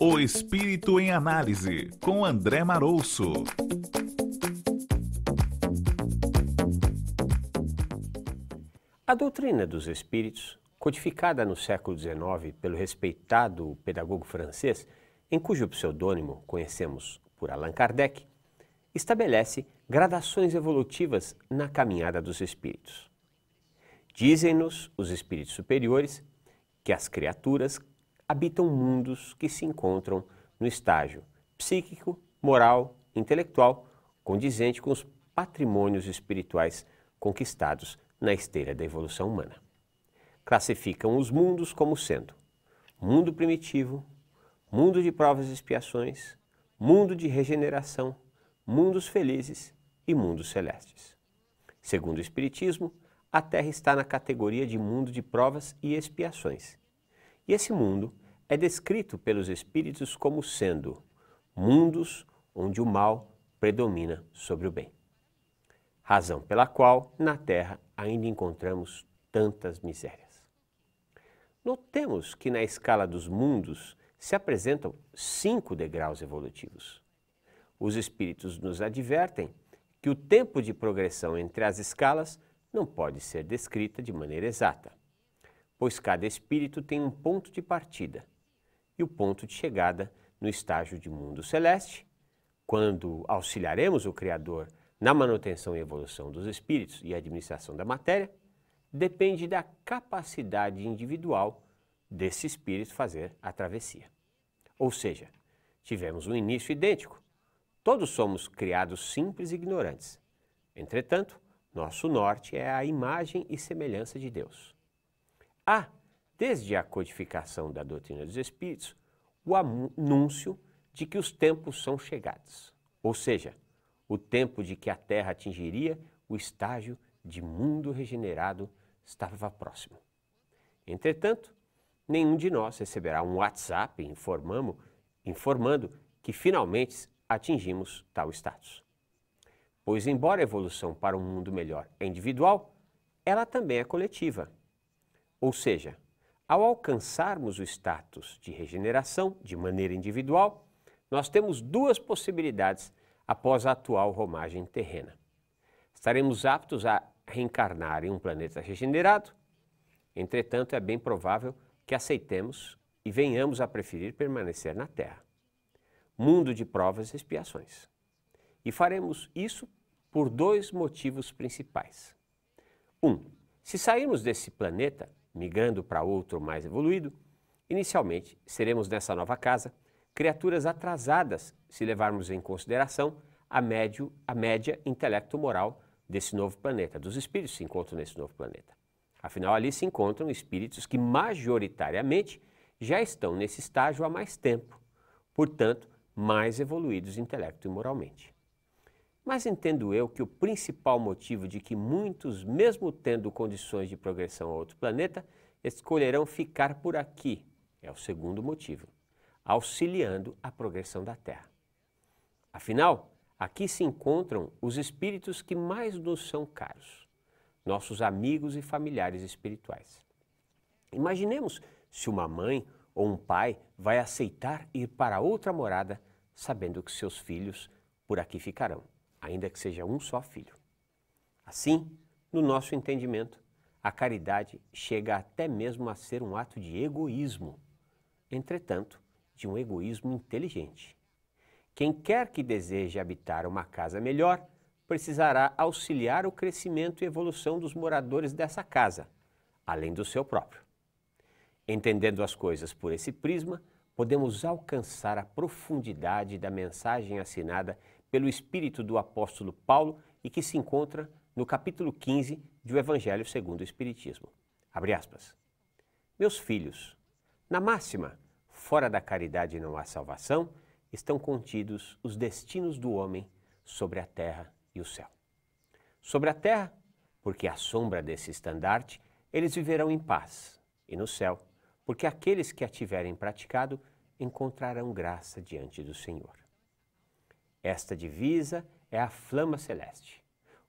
O Espírito em Análise, com André Marouço. A doutrina dos espíritos, codificada no século XIX pelo respeitado pedagogo francês, em cujo pseudônimo conhecemos por Allan Kardec, estabelece gradações evolutivas na caminhada dos espíritos. Dizem-nos os espíritos superiores que as criaturas habitam mundos que se encontram no estágio psíquico, moral, intelectual, condizente com os patrimônios espirituais conquistados na esteira da evolução humana. Classificam os mundos como sendo mundo primitivo, mundo de provas e expiações, mundo de regeneração, mundos felizes e mundos celestes. Segundo o Espiritismo, a Terra está na categoria de mundo de provas e expiações. E esse mundo é descrito pelos espíritos como sendo mundos onde o mal predomina sobre o bem. Razão pela qual na Terra ainda encontramos tantas misérias. Notemos que na escala dos mundos se apresentam cinco degraus evolutivos. Os espíritos nos advertem que o tempo de progressão entre as escalas não pode ser descrita de maneira exata, pois cada espírito tem um ponto de partida e o ponto de chegada no estágio de mundo celeste, quando auxiliaremos o Criador na manutenção e evolução dos espíritos e administração da matéria, depende da capacidade individual desse espírito fazer a travessia. Ou seja, tivemos um início idêntico. Todos somos criados simples e ignorantes. Entretanto, nosso norte é a imagem e semelhança de Deus. Há, ah, desde a codificação da doutrina dos Espíritos, o anúncio de que os tempos são chegados, ou seja, o tempo de que a Terra atingiria o estágio de mundo regenerado estava próximo. Entretanto, nenhum de nós receberá um WhatsApp informando que finalmente atingimos tal status pois, embora a evolução para um mundo melhor é individual, ela também é coletiva. Ou seja, ao alcançarmos o status de regeneração de maneira individual, nós temos duas possibilidades após a atual romagem terrena. Estaremos aptos a reencarnar em um planeta regenerado, entretanto, é bem provável que aceitemos e venhamos a preferir permanecer na Terra. Mundo de provas e expiações. E faremos isso por dois motivos principais. Um, se sairmos desse planeta, migrando para outro mais evoluído, inicialmente seremos nessa nova casa criaturas atrasadas se levarmos em consideração a, médio, a média intelecto-moral desse novo planeta, dos espíritos que se encontram nesse novo planeta. Afinal, ali se encontram espíritos que majoritariamente já estão nesse estágio há mais tempo, portanto, mais evoluídos intelecto e moralmente. Mas entendo eu que o principal motivo de que muitos, mesmo tendo condições de progressão a outro planeta, escolherão ficar por aqui é o segundo motivo, auxiliando a progressão da Terra. Afinal, aqui se encontram os espíritos que mais nos são caros, nossos amigos e familiares espirituais. Imaginemos se uma mãe ou um pai vai aceitar ir para outra morada, sabendo que seus filhos por aqui ficarão ainda que seja um só filho. Assim, no nosso entendimento, a caridade chega até mesmo a ser um ato de egoísmo, entretanto, de um egoísmo inteligente. Quem quer que deseje habitar uma casa melhor precisará auxiliar o crescimento e evolução dos moradores dessa casa, além do seu próprio. Entendendo as coisas por esse prisma, podemos alcançar a profundidade da mensagem assinada pelo espírito do apóstolo Paulo e que se encontra no capítulo 15 do Evangelho segundo o Espiritismo. Abre aspas. Meus filhos, na máxima, fora da caridade não há salvação, estão contidos os destinos do homem sobre a terra e o céu. Sobre a terra, porque à sombra desse estandarte eles viverão em paz, e no céu, porque aqueles que a tiverem praticado encontrarão graça diante do Senhor. Esta divisa é a flama celeste,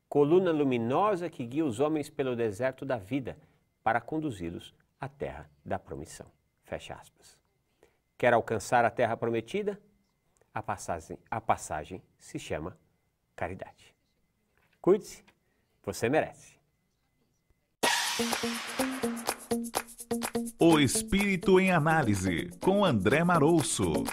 coluna luminosa que guia os homens pelo deserto da vida para conduzi-los à terra da promissão. Fecha aspas. Quer alcançar a terra prometida? A passagem, a passagem se chama caridade. Cuide-se, você merece. O Espírito em Análise, com André Marouço.